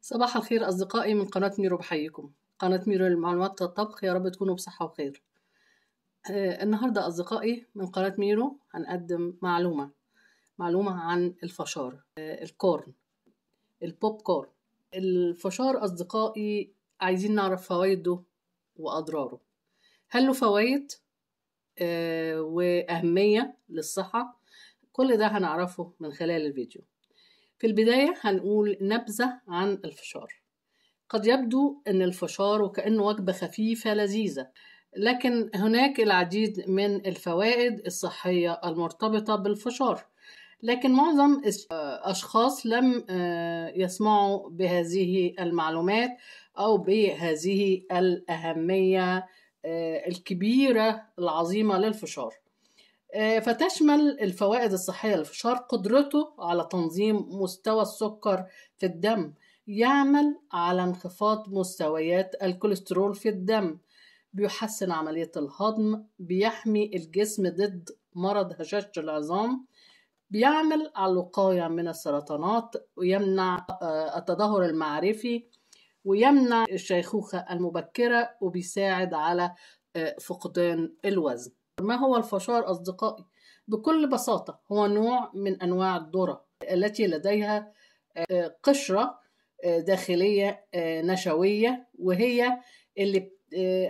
صباح الخير أصدقائي من قناة ميرو بحييكم قناة ميرو للمعلومات الطبخ يا رب تكونوا بصحة وخير آه، النهاردة أصدقائي من قناة ميرو هنقدم معلومة معلومة عن الفشار آه، الكورن البوب كورن الفشار أصدقائي عايزين نعرف فوائده وأضراره هل له فوائد آه، وأهمية للصحة كل ده هنعرفه من خلال الفيديو في البداية هنقول نبذة عن الفشار قد يبدو أن الفشار وكأنه وجبة خفيفة لذيذة لكن هناك العديد من الفوائد الصحية المرتبطة بالفشار لكن معظم أشخاص لم آه، يسمعوا بهذه المعلومات أو بهذه الأهمية آه، الكبيرة العظيمة للفشار آه، فتشمل الفوائد الصحية للفشار قدرته على تنظيم مستوى السكر في الدم يعمل على انخفاض مستويات الكوليسترول في الدم بيحسن عملية الهضم بيحمي الجسم ضد مرض هشاشة العظام بيعمل على الوقاية من السرطانات ويمنع آه، التدهور المعرفي ويمنع الشيخوخة المبكرة وبيساعد على آه، فقدان الوزن ما هو الفشار أصدقائي؟ بكل بساطة هو نوع من أنواع الذرة التي لديها آه، قشرة آه، داخلية آه، نشوية وهي اللي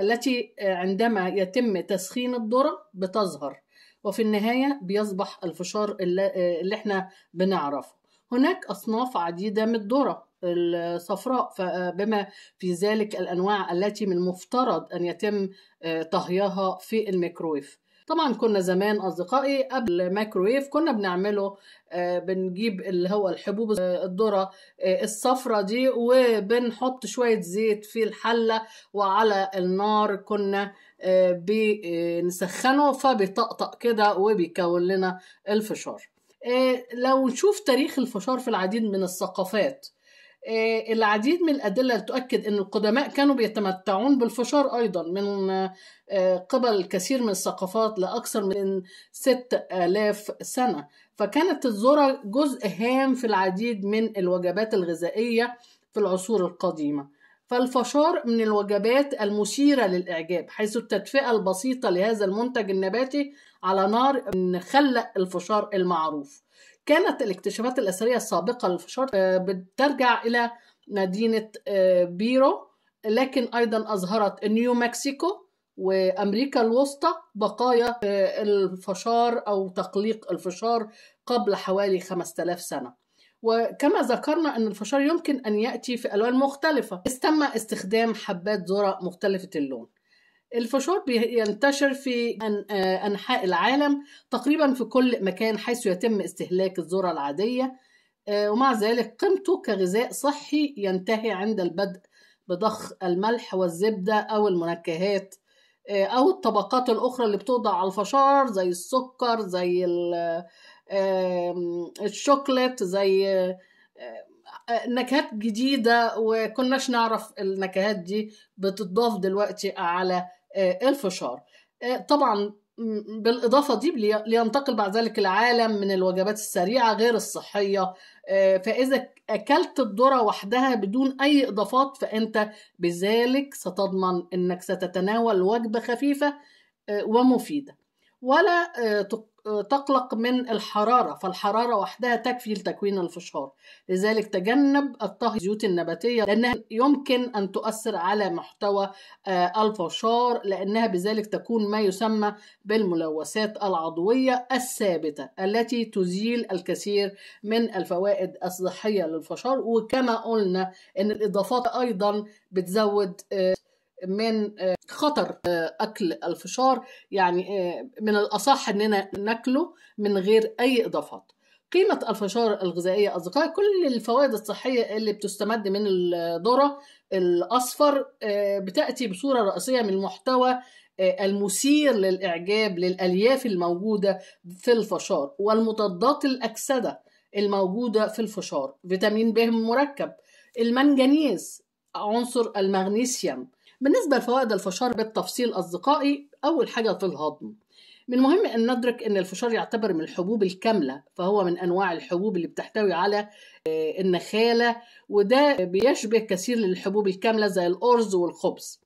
التي عندما يتم تسخين الذرة بتظهر وفي النهاية بيصبح الفشار اللي احنا بنعرفه هناك أصناف عديدة من الذرة الصفراء فبما في ذلك الأنواع التي من المفترض أن يتم آه، طهيها في الميكرويف طبعا كنا زمان اصدقائي قبل الميكرويف كنا بنعمله آه، بنجيب اللي هو الحبوب آه، الذره الصفرة دي وبنحط شويه زيت في الحله وعلى النار كنا بنسخنه فبيطقطق كده وبيكون لنا الفشار لو نشوف تاريخ الفشار في العديد من الثقافات آه، العديد من الأدلة تؤكد أن القدماء كانوا بيتمتعون بالفشار أيضا من آه، قبل كثير من الثقافات لأكثر من 6000 سنة فكانت الذرة جزء هام في العديد من الوجبات الغذائية في العصور القديمة فالفشار من الوجبات المثيرة للإعجاب حيث التدفئة البسيطة لهذا المنتج النباتي على نار خلق الفشار المعروف كانت الاكتشافات الأثرية السابقة للفشار آه، بترجع إلى مدينة آه، بيرو لكن أيضا أظهرت نيو مكسيكو وأمريكا الوسطى بقايا آه، الفشار أو تقليق الفشار قبل حوالي 5000 سنة وكما ذكرنا أن الفشار يمكن أن يأتي في ألوان مختلفة استمى استخدام حبات ذرة مختلفة اللون الفشار بينتشر في آه، أنحاء العالم تقريبا في كل مكان حيث يتم استهلاك الذرة العادية آه، ومع ذلك قيمته كغذاء صحي ينتهي عند البدء بضخ الملح والزبدة أو المنكهات آه، أو الطبقات الأخرى اللي بتوضع على الفشار زي السكر زي الشوكلت زي نكهات جديدة وكناش نعرف النكهات دي بتضاف دلوقتي على آه، الفشار آه، طبعا بالإضافة دي لينتقل بعد ذلك العالم من الوجبات السريعة غير الصحية آه، فإذا أكلت الذرة وحدها بدون أي إضافات فأنت بذلك ستضمن أنك ستتناول وجبة خفيفة ومفيدة ولا تقلق من الحرارة فالحرارة وحدها تكفي لتكوين الفشار لذلك تجنب الطهي الزيوت النباتية لأنها يمكن أن تؤثر على محتوى آه، الفشار لأنها بذلك تكون ما يسمى بالملوثات العضوية الثابتة التي تزيل الكثير من الفوائد الصحية للفشار وكما قلنا أن الإضافات أيضا بتزود آه، من آه، خطر آه، أكل الفشار يعني آه، من الأصح أننا ناكله من غير أي إضافات قيمة الفشار الغذائية أصدقائي كل الفوائد الصحية اللي بتستمد من الذرة الأصفر بتأتي بصورة رئيسية من المحتوى المثير للإعجاب للألياف الموجودة في الفشار والمضادات الأكسدة الموجودة في الفشار فيتامين ب مركب المنجنيز عنصر المغنيسيوم بالنسبة لفوائد الفشار بالتفصيل أصدقائي أول حاجة في الهضم من المهم أن ندرك أن الفشار يعتبر من الحبوب الكاملة فهو من أنواع الحبوب اللي بتحتوي على آه، النخالة وده بيشبه كثير للحبوب الكاملة زي الأرز والخبز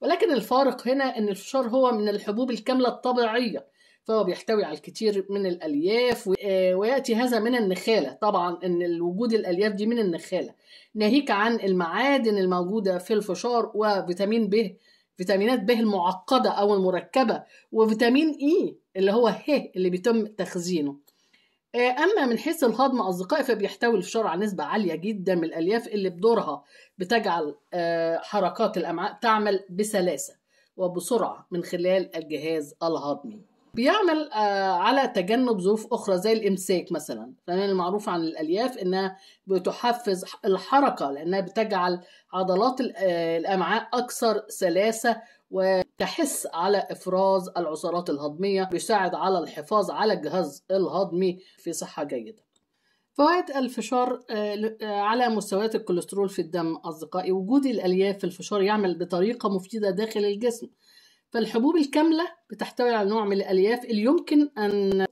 ولكن الفارق هنا أن الفشار هو من الحبوب الكاملة الطبيعية فهو بيحتوي على الكثير من الالياف آه، وياتي هذا من النخاله طبعا ان وجود الالياف دي من النخاله ناهيك عن المعادن الموجوده في الفشار وفيتامين ب فيتامينات ب المعقده او المركبه وفيتامين اي e اللي هو ه اللي بيتم تخزينه آه، اما من حيث الهضم اصدقائي فبيحتوي الفشار على نسبه عاليه جدا من الالياف اللي بدورها بتجعل آه، حركات الامعاء تعمل بسلاسه وبسرعه من خلال الجهاز الهضمي بيعمل آه، على تجنب ظروف أخرى زي الإمساك مثلا لأن المعروف عن الألياف إنها بتحفز الحركة لأنها بتجعل عضلات آه، الأمعاء أكثر سلاسة وتحس على إفراز العصارات الهضمية بيساعد على الحفاظ على الجهاز الهضمي في صحة جيدة فوائد الفشار آه، على مستويات الكوليسترول في الدم أصدقائي وجود الألياف في الفشار يعمل بطريقة مفيدة داخل الجسم فالحبوب الكاملة بتحتوي على نوع من الألياف اللي يمكن أن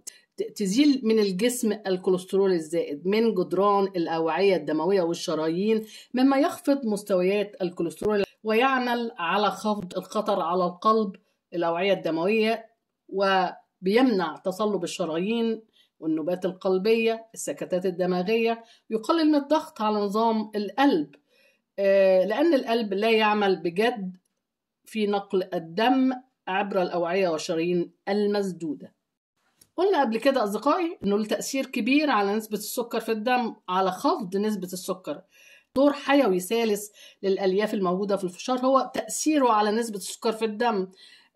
تزيل من الجسم الكوليسترول الزائد من جدران الأوعية الدموية والشرايين مما يخفض مستويات الكوليسترول ويعمل على خفض الخطر على القلب الأوعية الدموية وبيمنع تصلب الشرايين والنوبات القلبية السكتات الدماغية يقلل من الضغط على نظام القلب آه، لأن القلب لا يعمل بجد في نقل الدم عبر الأوعية والشرايين المسدودة قلنا قبل كده أصدقائي إنه له تأثير كبير على نسبة السكر في الدم على خفض نسبة السكر دور حيوي ثالث للألياف الموجودة في الفشار هو تأثيره على نسبة السكر في الدم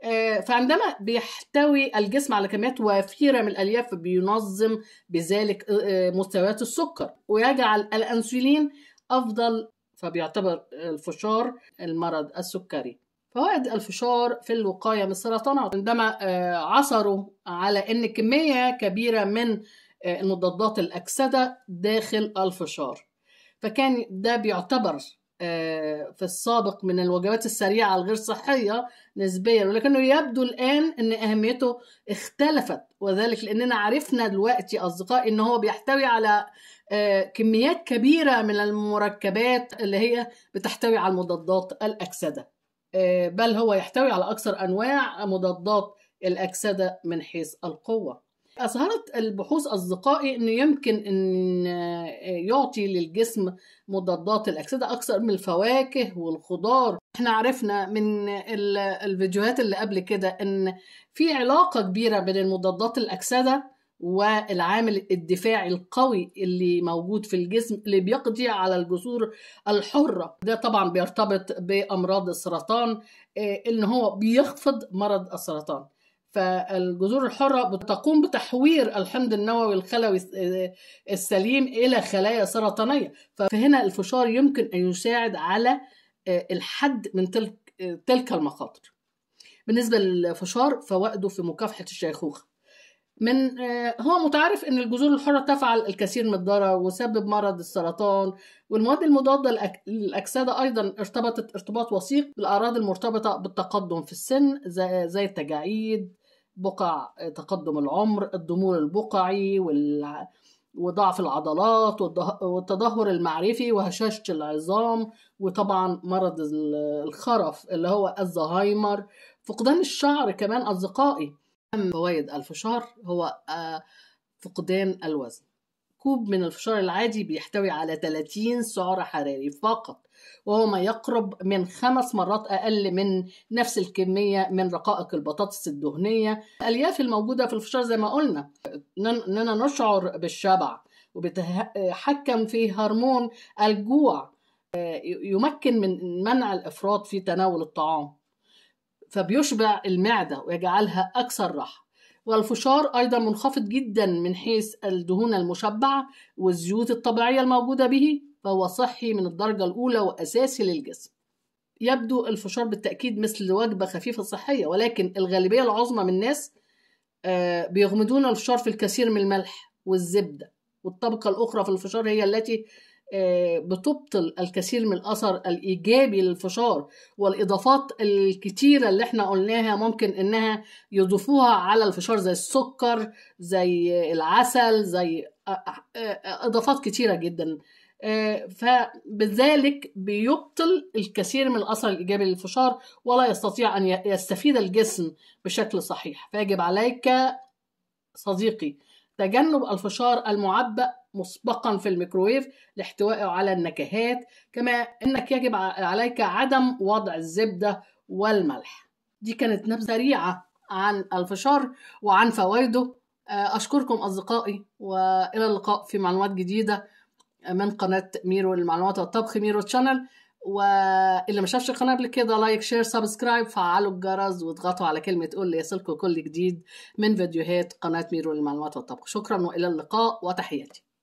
آه، فعندما بيحتوي الجسم على كميات وفيرة من الألياف بينظم بذلك آه، آه، مستويات السكر ويجعل الأنسولين أفضل فبيعتبر الفشار المرض السكري فوائد الفشار في الوقاية من السرطان عندما آه، عثروا على أن كمية كبيرة من آه، مضادات الأكسدة داخل الفشار فكان ده بيعتبر آه، في السابق من الوجبات السريعة الغير صحية نسبيا ولكنه يبدو الآن أن أهميته اختلفت وذلك لأننا عرفنا دلوقتي أصدقائي أن هو بيحتوي على كميات كبيرة من المركبات اللي هي بتحتوي على مضادات الأكسدة آه، بل هو يحتوي على أكثر أنواع مضادات الأكسدة من حيث القوة أظهرت البحوث أصدقائي أنه يمكن أن آه، يعطي للجسم مضادات الأكسدة أكثر من الفواكه والخضار احنا عرفنا من الفيديوهات اللي قبل كده أن في علاقة كبيرة بين مضادات الأكسدة والعامل الدفاعي القوي اللي موجود في الجسم اللي بيقضي على الجذور الحرة ده طبعا بيرتبط بأمراض السرطان آه، إن هو بيخفض مرض السرطان فالجذور الحرة بتقوم بتحوير الحمض النووي الخلوي آه، السليم إلى خلايا سرطانية فهنا الفشار يمكن أن يساعد على آه، الحد من تلك, تلك المخاطر بالنسبة للفشار فوائده في مكافحة الشيخوخة من آه، هو متعارف ان الجذور الحره تفعل الكثير من الضرر وسبب مرض السرطان والمواد المضاده للاكسده ايضا ارتبطت ارتباط وثيق بالاعراض المرتبطه بالتقدم في السن زي التجاعيد بقع آه، تقدم العمر الضمور البقعي وال وضعف العضلات والتدهور المعرفي وهشاشة العظام وطبعا مرض الخرف اللي هو الزهايمر فقدان الشعر كمان أصدقائي أهم فوائد الفشار هو آه، فقدان الوزن كوب من الفشار العادي بيحتوي على 30 سعر حراري فقط وهو ما يقرب من خمس مرات أقل من نفس الكمية من رقائق البطاطس الدهنية الألياف الموجودة في الفشار زي ما قلنا إننا نشعر بالشبع وبتحكم في هرمون الجوع آه، يمكن من منع الإفراط في تناول الطعام فبيشبع المعدة ويجعلها أكثر راحة والفشار أيضا منخفض جدا من حيث الدهون المشبعة والزيوت الطبيعية الموجودة به فهو صحي من الدرجة الأولى وأساسي للجسم يبدو الفشار بالتأكيد مثل وجبة خفيفة صحية ولكن الغالبية العظمى من الناس آه، بيغمدون الفشار في الكثير من الملح والزبدة والطبقة الأخرى في الفشار هي التي آه، بتبطل الكثير من الاثر الايجابي للفشار والاضافات الكتيره اللي احنا قلناها ممكن انها يضيفوها على الفشار زي السكر زي العسل زي اضافات كتيره جدا آه، فبذلك بيبطل الكثير من الاثر الايجابي للفشار ولا يستطيع ان يستفيد الجسم بشكل صحيح فيجب عليك صديقي تجنب الفشار المعبأ مسبقا في الميكرويف لاحتوائه على النكهات كما انك يجب عليك عدم وضع الزبده والملح دي كانت نبذه سريعه عن الفشار وعن فوائده آه، اشكركم اصدقائي والى اللقاء في معلومات جديده من قناه ميرو للمعلومات والطبخ ميرو تشانل واللي ما شافش القناه قبل كده لايك شير سبسكرايب فعلوا الجرس واضغطوا على كلمه قول ليصلكم كل جديد من فيديوهات قناه ميرو للمعلومات والطبخ شكرا والى اللقاء وتحياتي